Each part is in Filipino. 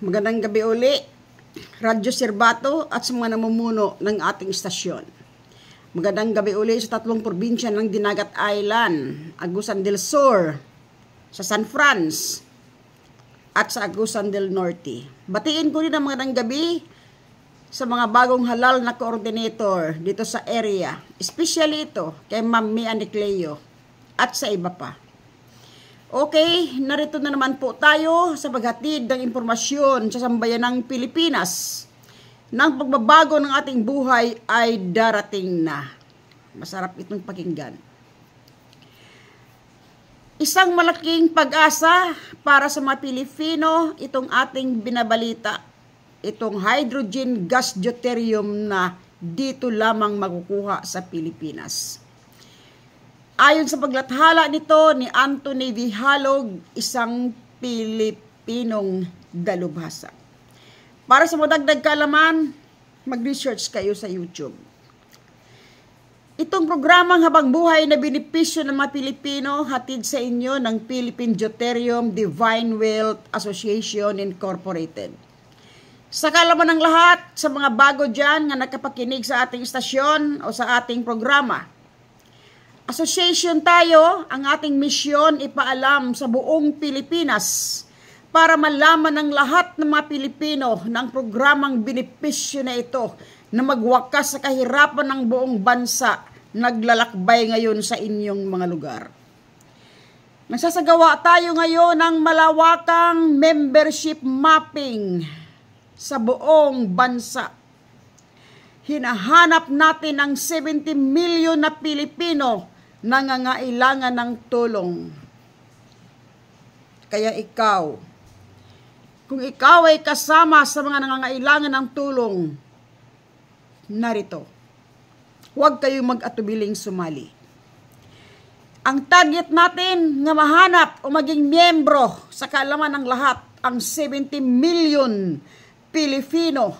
Magandang gabi uli, Radyo Sirbato at sa mga namumuno ng ating istasyon. Magandang gabi uli sa tatlong probinsya ng Dinagat Island, Agusan del Sur, sa San Frans, at sa Agusan del Norte. Batiin ko rin ang magandang gabi sa mga bagong halal na coordinator dito sa area, especially ito kay Ma'am Mia Nicleo at sa iba pa. Okay, narito na naman po tayo sa paghatid ng impormasyon sa sambayan ng Pilipinas. Nang pagbabago ng ating buhay ay darating na. Masarap itong pakinggan. Isang malaking pag-asa para sa mga Pilipino itong ating binabalita. Itong hydrogen gas deuterium na dito lamang makukuha sa Pilipinas. Ayon sa paglathala nito ni Anthony Vihalog, isang Pilipinong dalubhasa. Para sa madagdag kalaman, mag-research kayo sa YouTube. Itong programang habang buhay na binipisyo ng mga Pilipino, hatid sa inyo ng Philippine Deuterium Divine Wealth Association Incorporated. Sa kalaman ng lahat, sa mga bago dyan na nakapakinig sa ating istasyon o sa ating programa, association tayo, ang ating misyon ipaalam sa buong Pilipinas para malaman ng lahat ng mga Pilipino ng programang binipisyo na ito na magwakas sa kahirapan ng buong bansa naglalakbay ngayon sa inyong mga lugar. Nagsasagawa tayo ngayon ng malawakang membership mapping sa buong bansa. Hinahanap natin ang 70 million na Pilipino nangangailangan ng tulong. Kaya ikaw, kung ikaw ay kasama sa mga nangangailangan ng tulong, narito, huwag kayong mag-atubiling sumali. Ang target natin nga mahanap o maging miyembro sa kalaman ng lahat, ang 70 million Pilipino.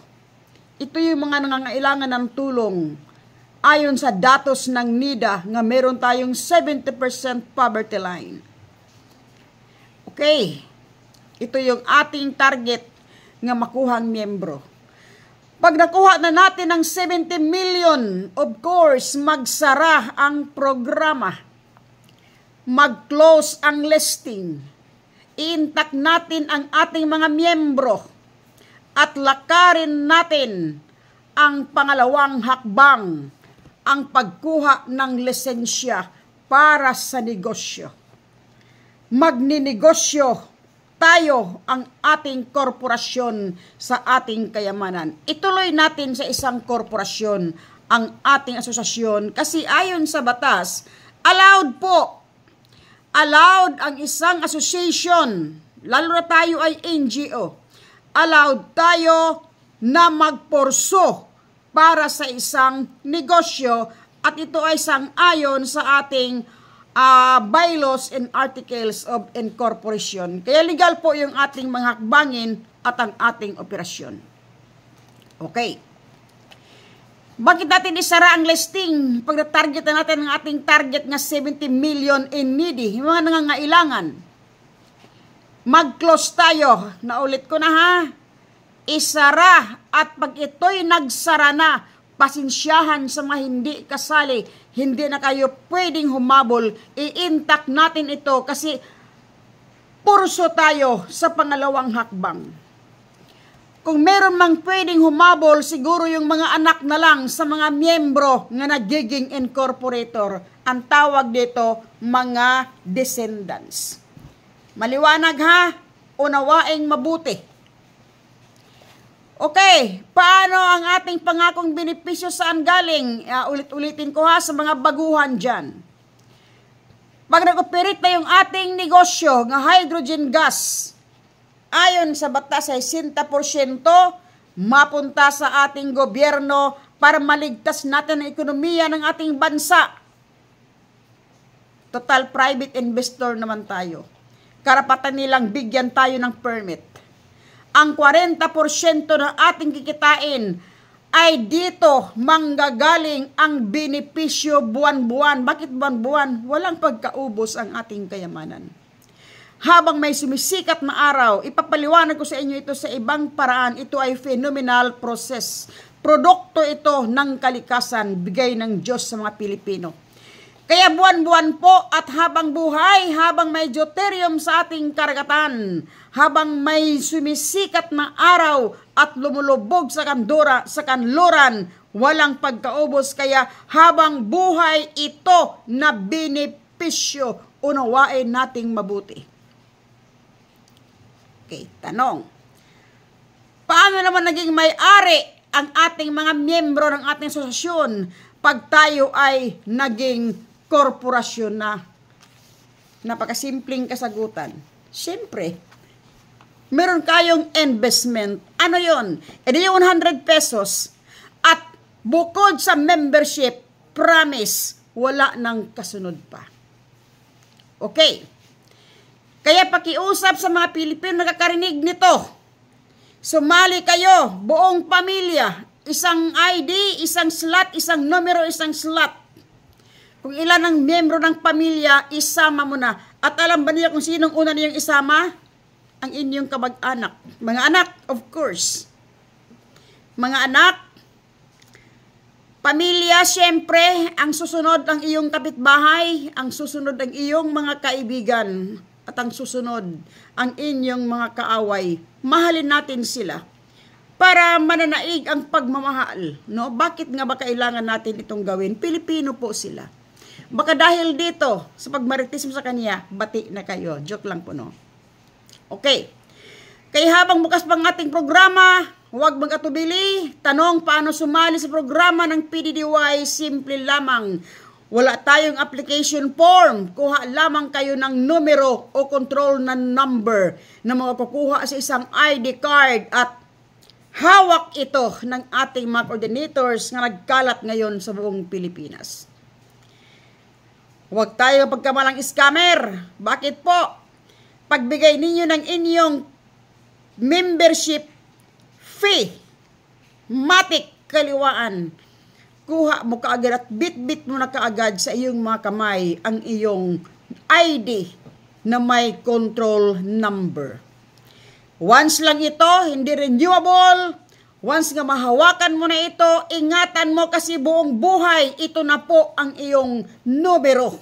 Ito yung mga nangangailangan ng tulong ayon sa datos ng NIDA nga meron tayong 70% poverty line. Okay, ito yung ating target nga makuhang miyembro. Pag nakuha na natin ang 70 million, of course, magsara ang programa. Mag-close ang listing. Intact natin ang ating mga miyembro at lakarin natin ang pangalawang hakbang ang pagkuha ng lisensya para sa negosyo. Magninegosyo tayo ang ating korporasyon sa ating kayamanan. Ituloy natin sa isang korporasyon ang ating asosasyon kasi ayon sa batas, allowed po, allowed ang isang association, lalo na tayo ay NGO, allowed tayo na magporso para sa isang negosyo at ito ay sang-ayon sa ating uh, bylaws and articles of incorporation. Kaya legal po yung ating mga hakbangin at ang ating operasyon. Okay. Bakit natin isara ang listing pag na-target natin ang ating target nga 70 million in needy, yung mga nangangailangan? Mag-close tayo. Naulit ko na ha isara at pag ito'y nagsara na, pasensyahan sa mga hindi kasali, hindi na kayo pwedeng humabol, i natin ito kasi purso tayo sa pangalawang hakbang. Kung meron mang pwedeng humabol, siguro yung mga anak na lang sa mga miyembro na nagiging incorporator. Ang tawag dito, mga descendants. Maliwanag ha? Unawaing mabuti Okay, paano ang ating pangakong benepisyo saan galing? Uh, ulit-ulitin ko ha sa mga baguhan dyan. Pag nag-operate na yung ating negosyo ng hydrogen gas, ayon sa batas ay 60% mapunta sa ating gobyerno para maligtas natin ang ekonomiya ng ating bansa. Total private investor naman tayo. Karapatan nilang bigyan tayo ng permit ang 40% ng ating kikitain ay dito manggagaling ang benepisyo buwan-buwan. Bakit buwan-buwan? Walang pagkaubos ang ating kayamanan. Habang may sumisikat na araw, ipapaliwanag ko sa inyo ito sa ibang paraan. Ito ay phenomenal process. Produkto ito ng kalikasan, bigay ng Diyos sa mga Pilipino. Kaya buwan-buwan po at habang buhay, habang may deuterium sa ating karagatan, habang may sumisikat na araw at lumulubog sa kandura, sa kanluran, walang pagkaubos. Kaya habang buhay ito na binipisyo, unawain nating mabuti. Okay, tanong. Paano naman naging may-ari ang ating mga miyembro ng ating asosasyon pag tayo ay naging korporasyon na. Napakasimpleng kasagutan. Siyempre, meron kayong investment. Ano yon? E di 100 pesos. At bukod sa membership, promise, wala nang kasunod pa. Okay. Kaya pakiusap sa mga Pilipino nakakarinig nito. Sumali kayo, buong pamilya, isang ID, isang slot, isang numero, isang slot. Kung ilan ang miyembro ng pamilya, isama mo na. At alam ba niya kung sinong una niyang isama? Ang inyong kamag-anak. Mga anak, of course. Mga anak, pamilya, siyempre, ang susunod ang iyong kapitbahay, ang susunod ang iyong mga kaibigan, at ang susunod ang inyong mga kaaway. Mahalin natin sila para mananaig ang pagmamahal. No? Bakit nga ba kailangan natin itong gawin? Pilipino po sila. Baka dahil dito, sa pagmarites sa kanya, bati na kayo. Joke lang po, no? Okay. Kaya habang bukas pang ating programa, huwag magatubili. Tanong paano sumali sa programa ng PDDY, simple lamang. Wala tayong application form. Kuha lamang kayo ng numero o control na number na makukuha sa isang ID card at hawak ito ng ating mga coordinators na nagkalat ngayon sa buong Pilipinas. Huwag tayo pagkamalang scammer. Bakit po? Pagbigay ninyo ng inyong membership fee, matik, kaliwaan, kuha mo kaagad at bit-bit mo na kaagad sa iyong mga kamay ang iyong ID na may control number. Once lang ito, hindi renewable, Once nga mahawakan mo na ito, ingatan mo kasi buong buhay, ito na po ang iyong numero.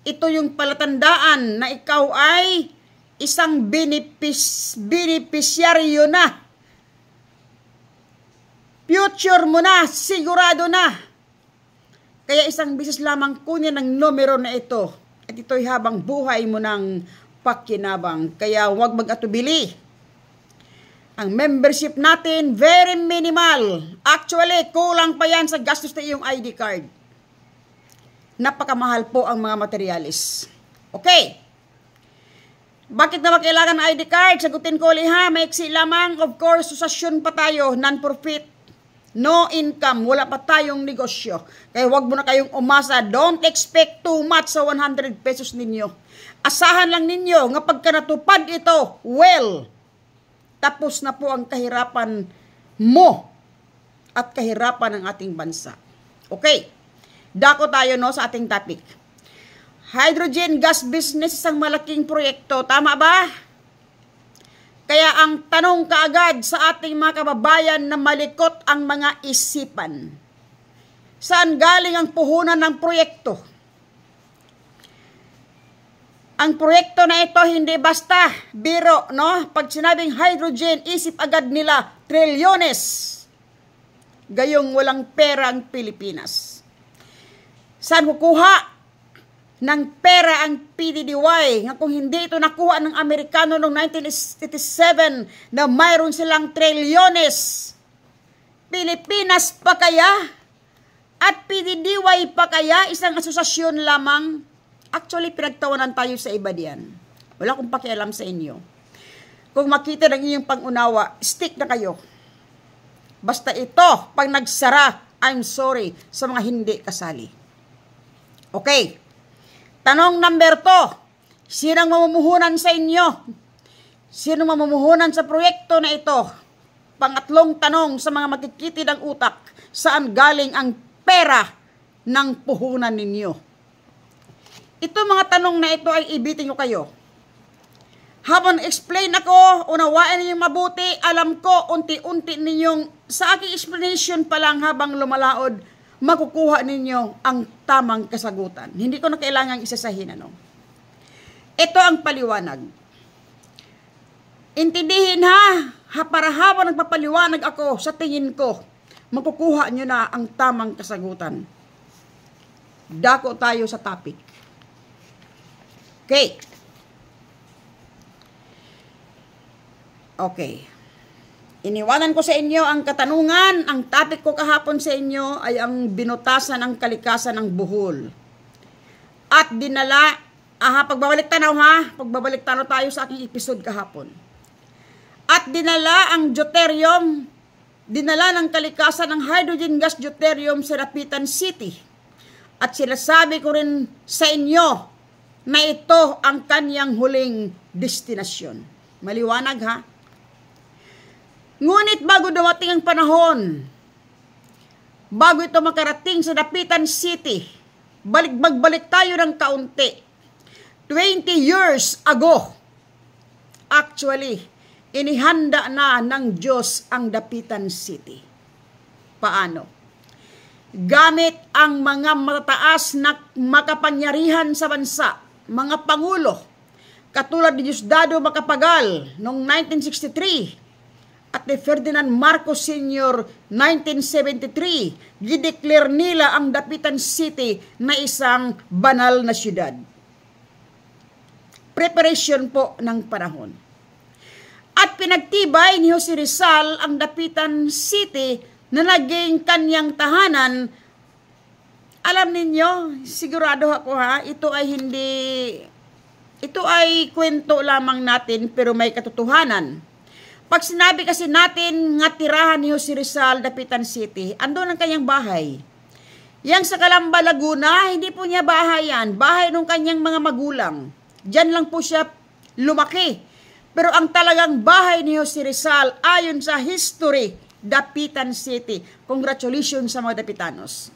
Ito yung palatandaan na ikaw ay isang benefis, beneficiaryo na. Future mo na, sigurado na. Kaya isang bisis lamang kunin ang numero na ito. At ito'y habang buhay mo ng pakinabang. Kaya huwag mag-atubili ang membership natin, very minimal. Actually, kulang pa yan sa gastos na iyong ID card. Napakamahal po ang mga materialis. Okay. Bakit na ba kailangan ng ID card? Sagutin ko ulit ha, maiksi lamang. Of course, susasyon pa tayo, non-profit. No income, wala pa tayong negosyo. Kaya huwag mo na kayong umasa. Don't expect too much sa 100 pesos ninyo. Asahan lang ninyo, nga pagka natupad ito, well, tapos na po ang kahirapan mo at kahirapan ng ating bansa. Okay. Dako tayo no sa ating topic. Hydrogen gas business isang malaking proyekto. Tama ba? Kaya ang tanong kaagad sa ating mga kababayan na malikot ang mga isipan. Saan galing ang puhunan ng proyekto? Ang proyekto na ito hindi basta biro, no? Pag sinabing hydrogen, isip agad nila trilyones. Gayong walang pera ang Pilipinas. Saan kukuha ng pera ang PDDY? Nga kung hindi ito nakuha ng Amerikano noong 1987 na mayroon silang trilyones. Pilipinas pa kaya? At PDDY pa kaya isang asosasyon lamang? Actually, pinagtawanan tayo sa iba diyan. Wala kong pakialam sa inyo. Kung makita ng inyong pangunawa, stick na kayo. Basta ito, pag nagsara, I'm sorry sa mga hindi kasali. Okay. Tanong number two. Sino mamumuhunan sa inyo? Sino mamumuhunan sa proyekto na ito? Pangatlong tanong sa mga magkikitid ng utak, saan galing ang pera ng puhunan ninyo? Ito mga tanong na ito ay ibitin ko kayo. Habang explain ako, unawain ninyong mabuti, alam ko unti-unti ninyong sa aking explanation pa lang habang lumalaod, makukuha ninyo ang tamang kasagutan. Hindi ko na kailangan isasahin ano. Ito ang paliwanag. Intindihin ha, ha para habang nagpapaliwanag ako sa tingin ko, makukuha nyo na ang tamang kasagutan. Dako tayo sa topic. Okay. Okay. Iniwanan ko sa inyo ang katanungan. Ang topic ko kahapon sa inyo ay ang binutasan ng kalikasan ng buhol. At dinala, aha, pagbabalik tanaw ha, pagbabalik tanaw tayo sa aking episode kahapon. At dinala ang deuterium, dinala ng kalikasan ng hydrogen gas deuterium sa Rapitan City. At sinasabi ko rin sa inyo na ito ang kanyang huling destinasyon. Maliwanag ha? Ngunit bago dumating ang panahon, bago ito makarating sa Dapitan City, balik magbalik tayo ng kaunti. 20 years ago, actually, inihanda na ng Diyos ang Dapitan City. Paano? gamit ang mga mataas na makapangyarihan sa bansa mga pangulo, katulad ni Diosdado Macapagal noong 1963 at ni Ferdinand Marcos Sr. 1973, gideclare nila ang Dapitan City na isang banal na siyudad. Preparation po ng panahon. At pinagtibay ni Jose Rizal ang Dapitan City na naging kanyang tahanan alam ninyo, sigurado ako ha, ito ay hindi, ito ay kwento lamang natin pero may katotohanan. Pag sinabi kasi natin nga tirahan ni Jose Rizal, Dapitan City, andun ang kanyang bahay. Yang sa Calamba, Laguna, hindi po niya bahay yan. Bahay ng kanyang mga magulang. Diyan lang po siya lumaki. Pero ang talagang bahay ni Jose Rizal, ayon sa history, Dapitan City. Congratulations sa mga Dapitanos.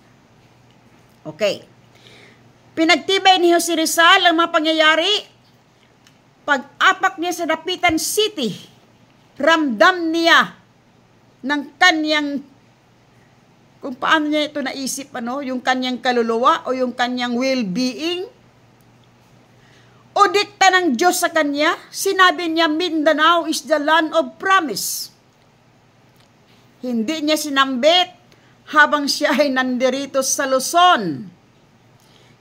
Okay. Pinagtibay ni Jose Rizal ang mapangyayari pangyayari. Pag-apak niya sa Dapitan City, ramdam niya ng kanyang kung paano niya ito naisip, ano, yung kanyang kaluluwa o yung kanyang well-being. O dikta ng Diyos sa kanya, sinabi niya, Mindanao is the land of promise. Hindi niya sinambit habang siya ay nandirito sa Luzon.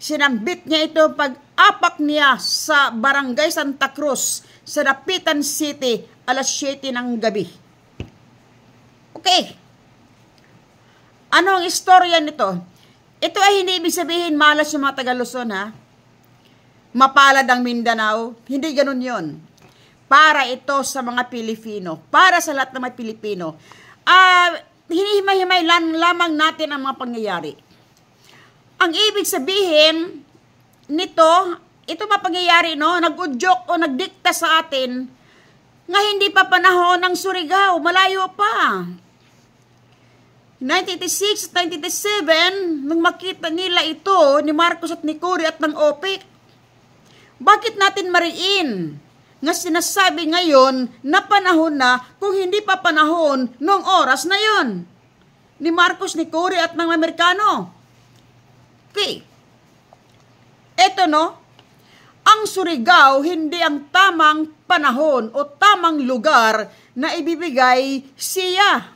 Sinambit niya ito pag-apak niya sa Barangay Santa Cruz sa Dapitan City alas 7 ng gabi. Okay. Ano ang istorya nito? Ito ay hindi ibig sabihin malas yung mga Tagaluzon ha. Mapalad ang Mindanao. Hindi ganun yon. Para ito sa mga Pilipino. Para sa lahat ng mga Pilipino. Ah, uh, hinihimay-himay lang, lamang natin ang mga pangyayari. Ang ibig sabihin nito, ito mga pangyayari, no, nag-udyok o nagdikta sa atin nga hindi pa panahon ng Surigao, malayo pa. 1986 1987, nung makita nila ito ni Marcos at ni Cory at ng OPEC, bakit natin mariin nga sinasabi ngayon na panahon na kung hindi pa panahon noong oras na yon ni Marcos, ni Cory at ng Amerikano. Okay. Ito no, ang Surigao hindi ang tamang panahon o tamang lugar na ibibigay siya.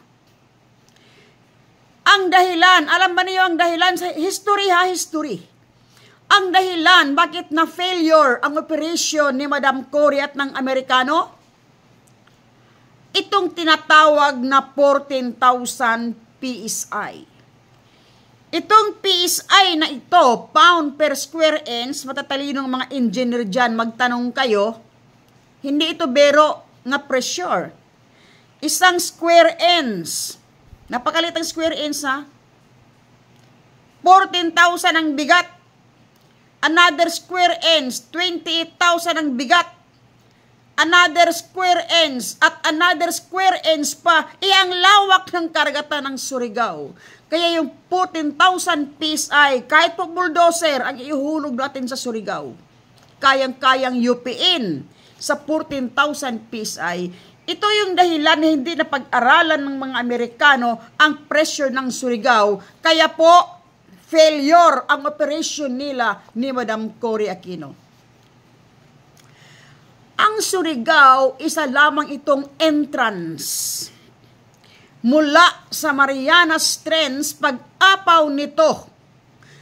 Ang dahilan, alam ba niyo ang dahilan sa history ha, history ang dahilan bakit na failure ang operasyon ni Madam Cory at ng Amerikano? Itong tinatawag na 14,000 PSI. Itong PSI na ito, pound per square inch, matatalino ng mga engineer dyan, magtanong kayo, hindi ito bero na pressure. Isang square inch, napakalit ang square inch ha, 14,000 ang bigat, Another square ends, 28,000 ang bigat. Another square ends at another square ends pa, eh ang lawak ng karagatan ng Surigao. Kaya yung 14,000 PSI, kahit po bulldozer, ang ihulog natin sa Surigao. Kayang-kayang yupiin sa 14,000 PSI. Ito yung dahilan na hindi napag-aralan ng mga Amerikano ang pressure ng Surigao. Kaya po, failure ang operation nila ni Madam Cory Aquino. Ang Surigao, isa lamang itong entrance. Mula sa Marianas Trends, pag-apaw nito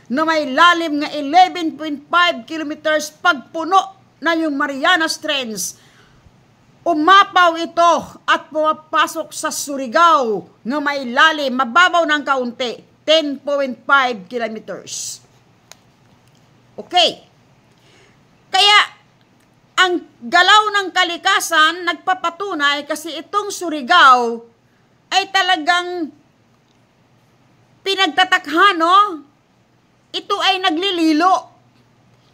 na may lalim nga 11.5 kilometers pagpuno na yung Marianas Trends. Umapaw ito at pumapasok sa Surigao na may lalim, mababaw ng kaunti. 10.5 kilometers. Okay. Kaya, ang galaw ng kalikasan nagpapatunay kasi itong Surigao ay talagang pinagtatakhan, no? Ito ay naglililo.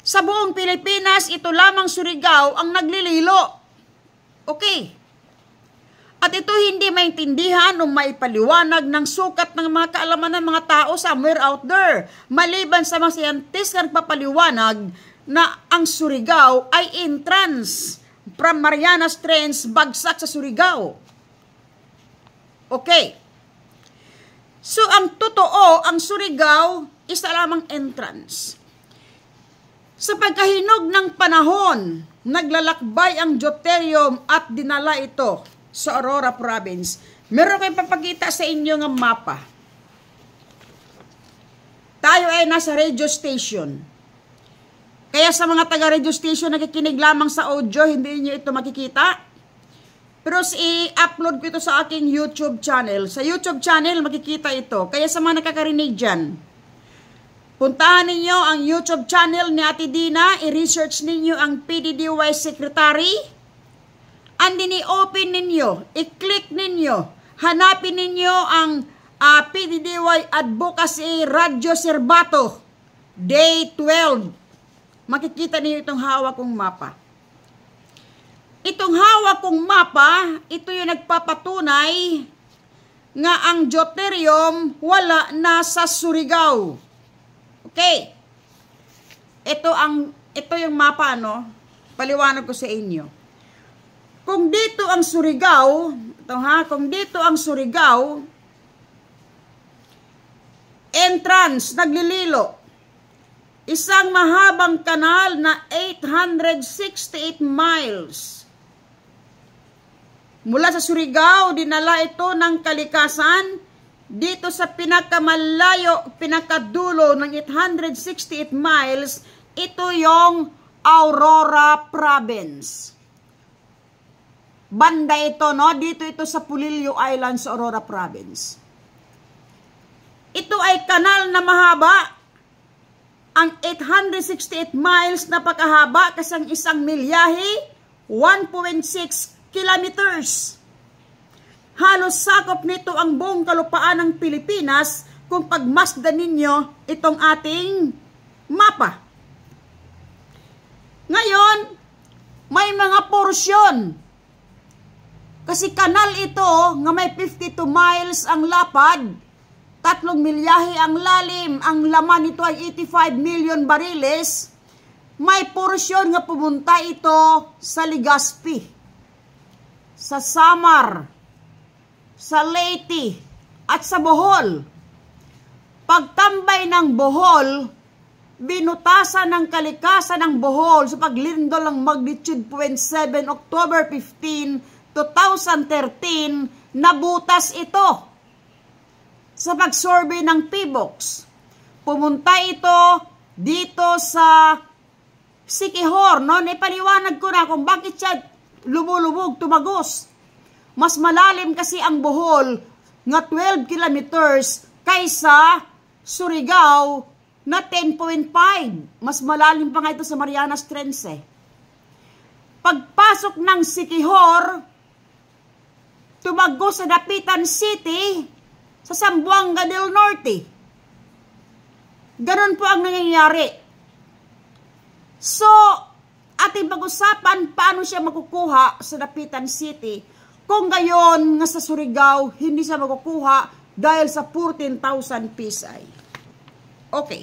Sa buong Pilipinas, ito lamang Surigao ang naglililo. Okay. At ito hindi maintindihan o maipaliwanag ng sukat ng mga kaalaman ng mga tao somewhere out there. Maliban sa mga scientist na nagpapaliwanag na ang Surigao ay entrance from Marianas Trench bagsak sa Surigao. Okay. So ang totoo, ang Surigao, isa lamang entrance. Sa pagkahinog ng panahon, naglalakbay ang deuterium at dinala ito sa Aurora Province. Meron kayong papakita sa inyo ng mapa. Tayo ay nasa radio station. Kaya sa mga taga-radio station nakikinig lamang sa audio, hindi niyo ito makikita. Pero i-upload ko ito sa aking YouTube channel. Sa YouTube channel, makikita ito. Kaya sa mga nakakarinig dyan, puntahan ninyo ang YouTube channel ni Ate Dina, i-research ninyo ang PDDY Secretary, andin i-open ninyo, i-click ninyo, hanapin ninyo ang uh, ah, PDDY Advocacy Radio Serbato, Day 12. Makikita niyo itong hawak kong mapa. Itong hawak kong mapa, ito yung nagpapatunay nga ang Joterium wala nasa Surigao. Okay. Ito ang ito yung mapa no. Paliwanag ko sa inyo. Kung dito ang Surigao, ito ha, kung dito ang Surigao, entrance, naglililo. Isang mahabang kanal na 868 miles. Mula sa Surigao, dinala ito ng kalikasan dito sa pinakamalayo, pinakadulo ng 868 miles, ito yung Aurora Province. Banda ito, no? Dito ito sa Pulilio Islands, Aurora Province. Ito ay kanal na mahaba. Ang 868 miles na pakahaba kasang isang milyahe, 1.6 kilometers. Halos sakop nito ang buong kalupaan ng Pilipinas kung pagmasdan ninyo itong ating mapa. Ngayon, may mga porsyon kasi kanal ito oh, nga may 52 miles ang lapad, tatlong milyahe ang lalim, ang laman nito ay 85 million bariles, may porsyon nga pumunta ito sa Ligaspi, sa Samar, sa Leyte, at sa Bohol. Pagtambay ng Bohol, binutasan ng kalikasan ng Bohol sa paglindol ng magnitude 0.7 October 15, 2013, nabutas ito sa pagsurvey ng PBOX. Pumunta ito dito sa Sikihor, no? Ipaliwanag ko na kung bakit siya lumulubog, tumagos. Mas malalim kasi ang Bohol na 12 kilometers kaysa Surigao na 10.5. Mas malalim pa nga ito sa Marianas Trense. Pagpasok ng Sikihor, tumago sa Dapitan City sa Sambuanga del Norte. Ganon po ang nangyayari. So, ating pag-usapan paano siya makukuha sa Dapitan City kung gayon nga sa Surigao hindi siya makukuha dahil sa 14,000 PSI. Okay.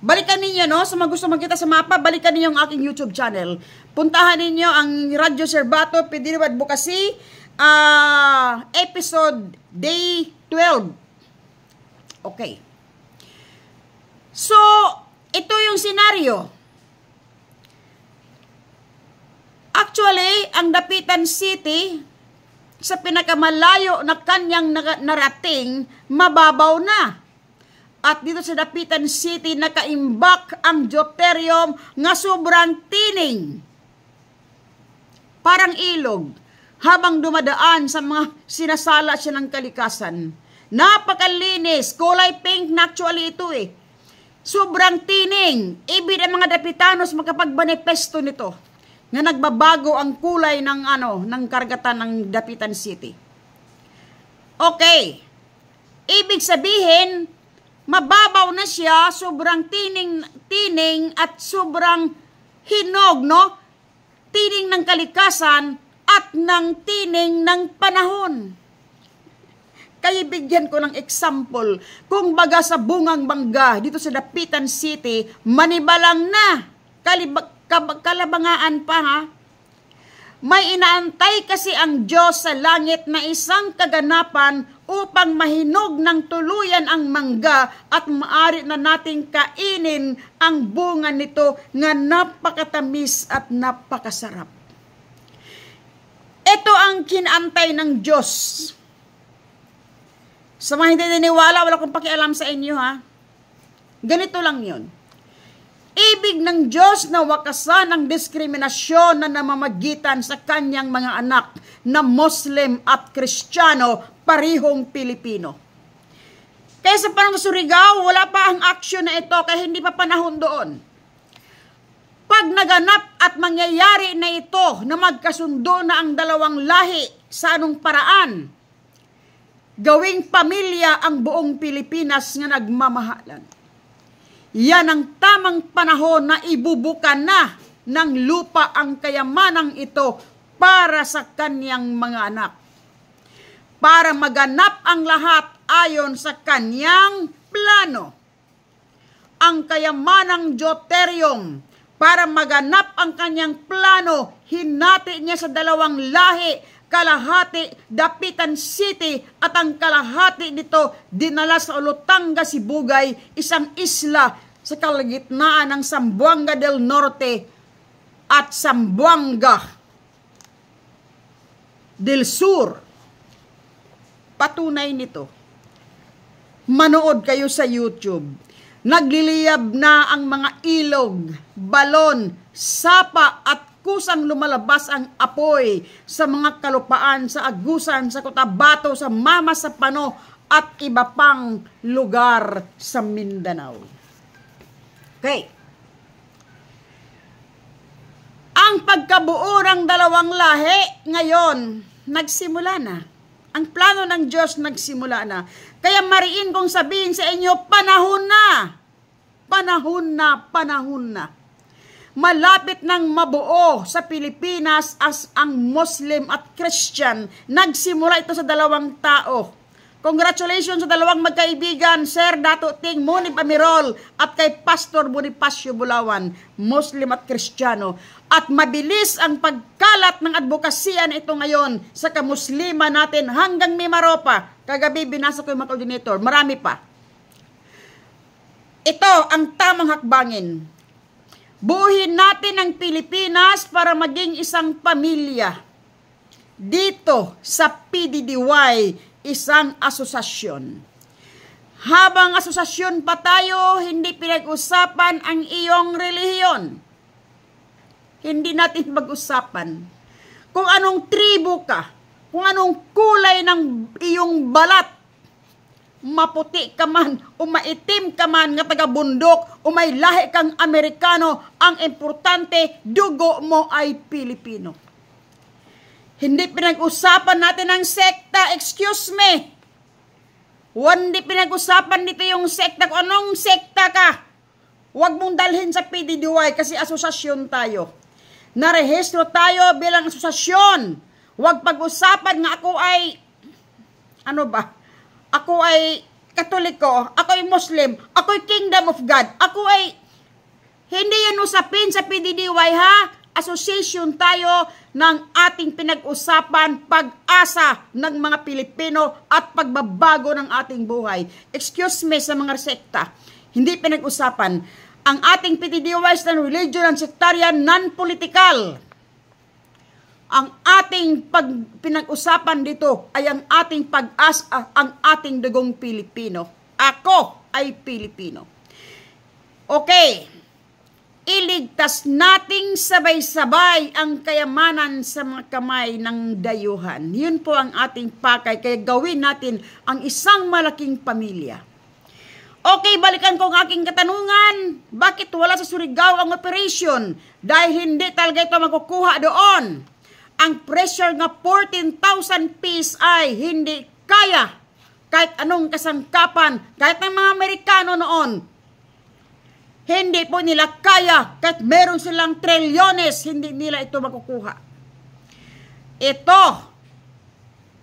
Balikan ninyo, no? Sa so, mga gusto magkita sa mapa, balikan ninyo ang aking YouTube channel. Puntahan ninyo ang Radyo Serbato, Pidiribad Bukasi, uh, episode day 12. Okay. So, ito yung scenario. Actually, ang Dapitan City sa pinakamalayo na kanyang narating, mababaw na. At dito sa Dapitan City, nakaimbak ang deuterium nga sobrang tining. Parang ilog habang dumadaan sa mga sinasala siya ng kalikasan. Napakalinis, kulay pink na actually ito eh. Sobrang tining, ibig ng mga Dapitanos makapagbanepesto nito na nagbabago ang kulay ng ano ng kargatan ng Dapitan City. Okay. Ibig sabihin, mababaw na siya, sobrang tining, tining at sobrang hinog, no? Tining ng kalikasan at ng tining ng panahon. Kaya bigyan ko ng example, kung baga sa bungang bangga, dito sa Dapitan City, manibalang na, kalibag, kalabangaan pa ha, may inaantay kasi ang Diyos sa langit na isang kaganapan upang mahinog ng tuluyan ang mangga at maari na nating kainin ang bunga nito nga napakatamis at napakasarap. Ito ang kinantay ng Diyos. Sa mga hindi niniwala, wala akong pakialam sa inyo ha. Ganito lang yun. Ibig ng Diyos na wakasan ang diskriminasyon na namamagitan sa kanyang mga anak na Muslim at Kristiyano, parihong Pilipino. Kaya sa panang Surigao, wala pa ang action na ito kaya hindi pa panahon doon. Pag naganap at mangyayari na ito na magkasundo na ang dalawang lahi sa anong paraan, gawing pamilya ang buong Pilipinas na nagmamahalan. Yan ang tamang panahon na ibubuka na ng lupa ang kayamanang ito para sa kanyang mga anak. Para maganap ang lahat ayon sa kanyang plano. Ang kayamanang Joterium para maganap ang kanyang plano. Hinati niya sa dalawang lahi, kalahati Dapitan City at ang kalahati nito dinala sa Olotanga, Sibugay, isang isla sa kalagitnaan ng Sambuanga del Norte at Sambuanga del Sur. Patunay nito. Manood kayo sa YouTube Nagliliyab na ang mga ilog, balon, sapa at kusang lumalabas ang apoy sa mga kalupaan, sa agusan, sa Cotabato, sa Mama sa Pano at iba pang lugar sa Mindanao. Okay. Ang pagkabuo ng dalawang lahi ngayon, nagsimula na. Ang plano ng Diyos nagsimula na. Kaya mariin kong sabihin sa inyo, panahon na. Panahon na, panahon na. Malapit nang mabuo sa Pilipinas as ang Muslim at Christian. Nagsimula ito sa dalawang tao. Congratulations sa dalawang magkaibigan, Sir Dato Ting Munib Amirol at kay Pastor Bonifacio Bulawan, Muslim at Kristiyano. At mabilis ang pagkalat ng advokasya nito ngayon sa kamuslima natin hanggang Mimaropa, Kagabi, binasa ko yung mga coordinator. Marami pa. Ito ang tamang hakbangin. Buhin natin ang Pilipinas para maging isang pamilya. Dito sa PDDY, isang asosasyon. Habang asosasyon pa tayo, hindi pinag-usapan ang iyong relihiyon. Hindi natin mag-usapan. Kung anong tribo ka, kung anong kulay ng iyong balat. Maputi ka man, o maitim ka man nga taga bundok, o may lahi kang Amerikano, ang importante, dugo mo ay Pilipino. Hindi pinag-usapan natin ang sekta, excuse me. Hindi pinag-usapan dito yung sekta, kung anong sekta ka. Huwag mong dalhin sa PDDY kasi asosasyon tayo. Narehistro tayo bilang asosasyon Huwag pag-usapan nga ako ay, ano ba, ako ay katoliko, ako ay Muslim, ako ay Kingdom of God, ako ay, hindi yan usapin sa PDDY ha, association tayo ng ating pinag-usapan, pag-asa ng mga Pilipino at pagbabago ng ating buhay. Excuse me sa mga sekta, hindi pinag-usapan. Ang ating PDDY ng religion and sectarian non-political ang ating pag, pinag-usapan dito ay ang ating pag-asa, ang ating dugong Pilipino. Ako ay Pilipino. Okay. Iligtas nating sabay-sabay ang kayamanan sa mga kamay ng dayuhan. Yun po ang ating pakay. Kaya gawin natin ang isang malaking pamilya. Okay, balikan ko ang aking katanungan. Bakit wala sa Surigao ang operation? Dahil hindi talaga ito magkukuha doon ang pressure nga 14,000 PSI hindi kaya kahit anong kasangkapan, kahit ng mga Amerikano noon, hindi po nila kaya kahit meron silang trilyones, hindi nila ito makukuha. Ito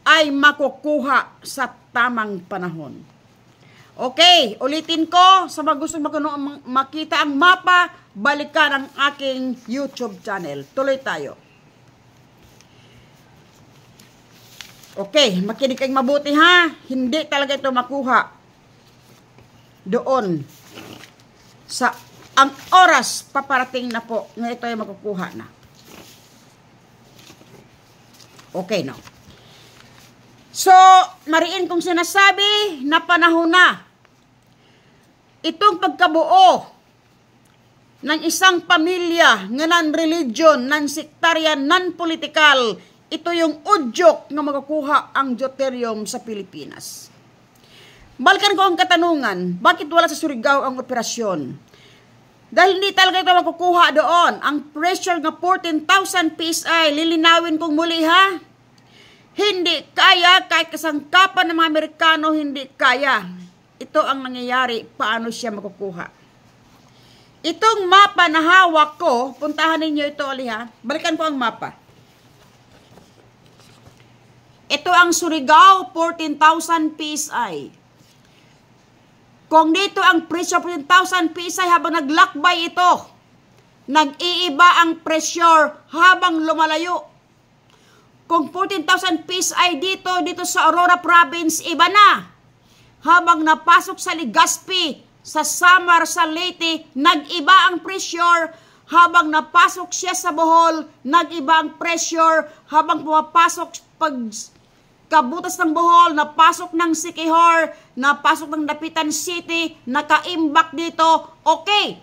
ay makukuha sa tamang panahon. Okay, ulitin ko sa mga gusto makita ang mapa, balikan ang aking YouTube channel. Tuloy tayo. Okay, makinig kayong mabuti ha. Hindi talaga ito makuha. Doon. Sa ang oras paparating na po na ito ay makukuha na. Okay, no? So, mariin kong sinasabi na panahon na itong pagkabuo ng isang pamilya ng non-religion, non-sectarian, non-political, ito yung udyok nga makukuha ang deuterium sa Pilipinas. Balikan ko ang katanungan, bakit wala sa Surigao ang operasyon? Dahil hindi talaga ito makukuha doon. Ang pressure nga 14,000 PSI, lilinawin kong muli ha. Hindi kaya, kahit kasangkapan ng mga Amerikano, hindi kaya. Ito ang nangyayari, paano siya makukuha. Itong mapa na hawak ko, puntahan ninyo ito ulit ha. Balikan ko ang mapa. Ito ang Surigao, 14,000 PSI. Kung dito ang presyo 14,000 PSI habang naglakbay ito, nag-iiba ang pressure habang lumalayo. Kung 14,000 PSI dito, dito sa Aurora Province, iba na. Habang napasok sa Legazpi, sa Samar, sa Leyte, nag-iba ang pressure. Habang napasok siya sa Bohol, nag-iba ang pressure. Habang pumapasok pag kabutas ng Bohol, napasok ng Sikihor, napasok ng Dapitan City, naka-imbak dito. Okay,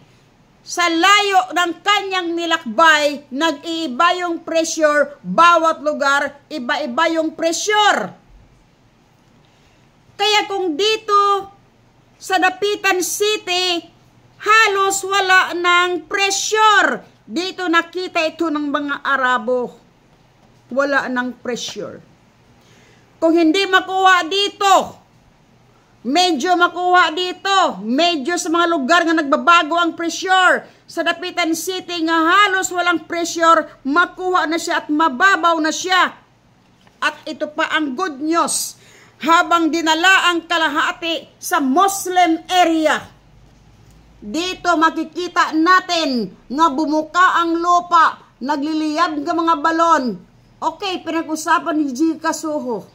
sa layo ng kanyang nilakbay, nag-iiba yung pressure, bawat lugar, iba-iba yung pressure. Kaya kung dito sa Dapitan City, halos wala ng pressure. Dito nakita ito ng mga Arabo. Wala ng pressure. Kung hindi makuha dito, medyo makuha dito, medyo sa mga lugar nga nagbabago ang pressure. Sa Dapitan City nga halos walang pressure, makuha na siya at mababaw na siya. At ito pa ang good news, habang dinala ang kalahati sa Muslim area. Dito makikita natin na bumuka ang lupa, nagliliyab ng mga balon. Okay, pinag-usapan ni G. Kasuho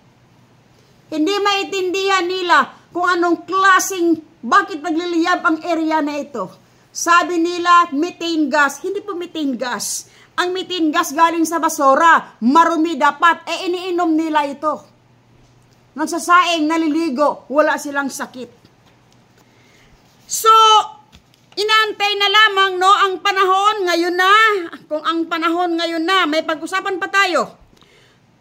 hindi maintindihan nila kung anong klasing, bakit nagliliyab ang area na ito. Sabi nila, methane gas. Hindi po methane gas. Ang methane gas galing sa basura, marumi dapat. E iniinom nila ito. Nagsasaing, naliligo, wala silang sakit. So, inaantay na lamang no ang panahon ngayon na. Kung ang panahon ngayon na, may pag-usapan pa tayo.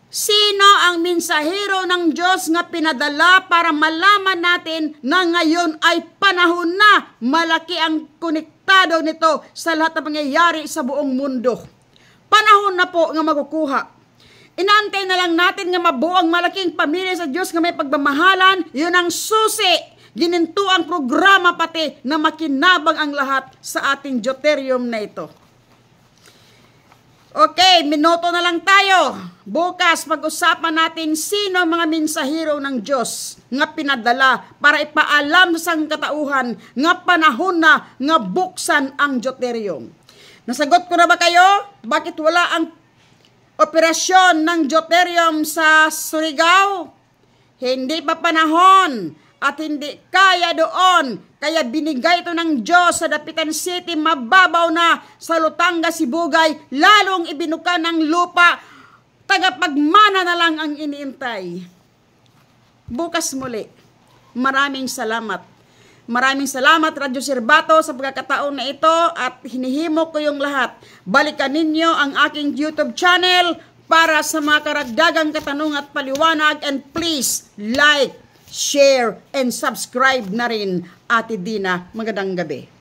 Sino ang minsahero ng Diyos nga pinadala para malaman natin na ngayon ay panahon na malaki ang konektado nito sa lahat ng pangyayari sa buong mundo? Panahon na po nga makukuha. Inantay na lang natin nga mabuo ang malaking pamilya sa Diyos nga may pagmamahalan, yun ang susi. Gininto ang programa pati na makinabang ang lahat sa ating deuterium na ito. Okay, minuto na lang tayo. Bukas, mag usapan natin sino mga mensahero ng Diyos nga pinadala para ipaalam sa katauhan nga panahon na nga buksan ang Joterium. Nasagot ko na ba kayo? Bakit wala ang operasyon ng Joterium sa Surigao? Hindi pa panahon at hindi kaya doon. Kaya binigay ito ng Diyos sa Dapitan City, mababaw na sa Lutanga, Sibugay, lalong ibinuka ng lupa. Tagapagmana na lang ang iniintay. Bukas muli. Maraming salamat. Maraming salamat Radyo Sirbato sa pagkakataon na ito at hinihimo ko yung lahat. Balikan ninyo ang aking YouTube channel para sa mga karagdagang katanungan at paliwanag and please like, share, and subscribe na rin. Ate Dina, magandang gabi.